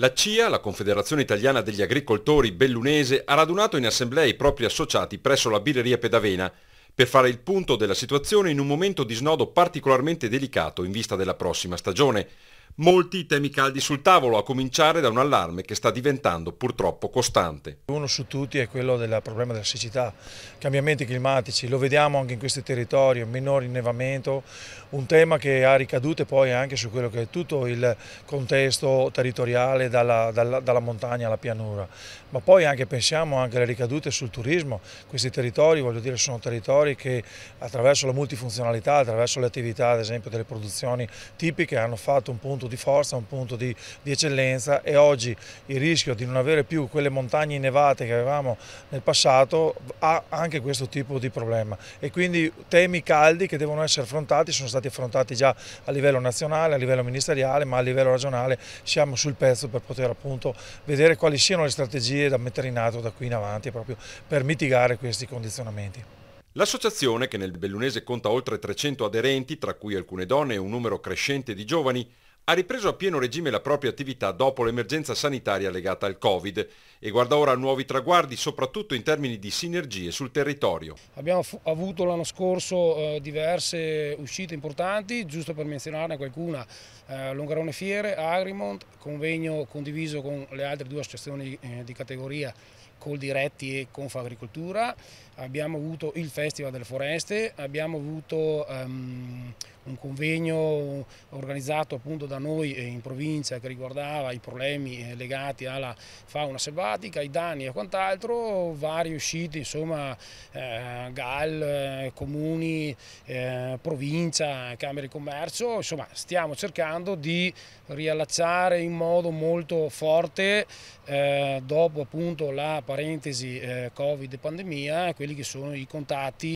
La CIA, la Confederazione Italiana degli Agricoltori Bellunese, ha radunato in assemblea i propri associati presso la birreria Pedavena per fare il punto della situazione in un momento di snodo particolarmente delicato in vista della prossima stagione, molti i temi caldi sul tavolo, a cominciare da un allarme che sta diventando purtroppo costante. Uno su tutti è quello del problema della siccità, cambiamenti climatici, lo vediamo anche in questi territori, minor innevamento, un tema che ha ricadute poi anche su quello che è tutto il contesto territoriale dalla, dalla, dalla montagna alla pianura, ma poi anche pensiamo anche alle ricadute sul turismo, questi territori voglio dire sono territori che attraverso la multifunzionalità, attraverso le attività ad esempio delle produzioni tipiche hanno fatto un punto di forza, un punto di, di eccellenza e oggi il rischio di non avere più quelle montagne innevate che avevamo nel passato ha anche questo tipo di problema e quindi temi caldi che devono essere affrontati sono stati affrontati già a livello nazionale, a livello ministeriale ma a livello regionale siamo sul pezzo per poter appunto vedere quali siano le strategie da mettere in atto da qui in avanti proprio per mitigare questi condizionamenti. L'associazione, che nel Bellunese conta oltre 300 aderenti, tra cui alcune donne e un numero crescente di giovani, ha ripreso a pieno regime la propria attività dopo l'emergenza sanitaria legata al Covid e guarda ora nuovi traguardi soprattutto in termini di sinergie sul territorio. Abbiamo avuto l'anno scorso eh, diverse uscite importanti, giusto per menzionarne qualcuna, eh, Longarone Fiere, Agrimont, convegno condiviso con le altre due associazioni eh, di categoria Col Diretti e Confagricoltura, abbiamo avuto il Festival delle Foreste, abbiamo avuto um, un convegno organizzato appunto da noi eh, in provincia che riguardava i problemi eh, legati alla fauna selvatica, i danni e quant'altro, vari usciti, insomma eh, GAL, eh, comuni, eh, provincia, camere di Commercio, insomma stiamo cercando di riallacciare in modo molto forte eh, dopo appunto la parentesi Covid pandemia quelli che sono i contatti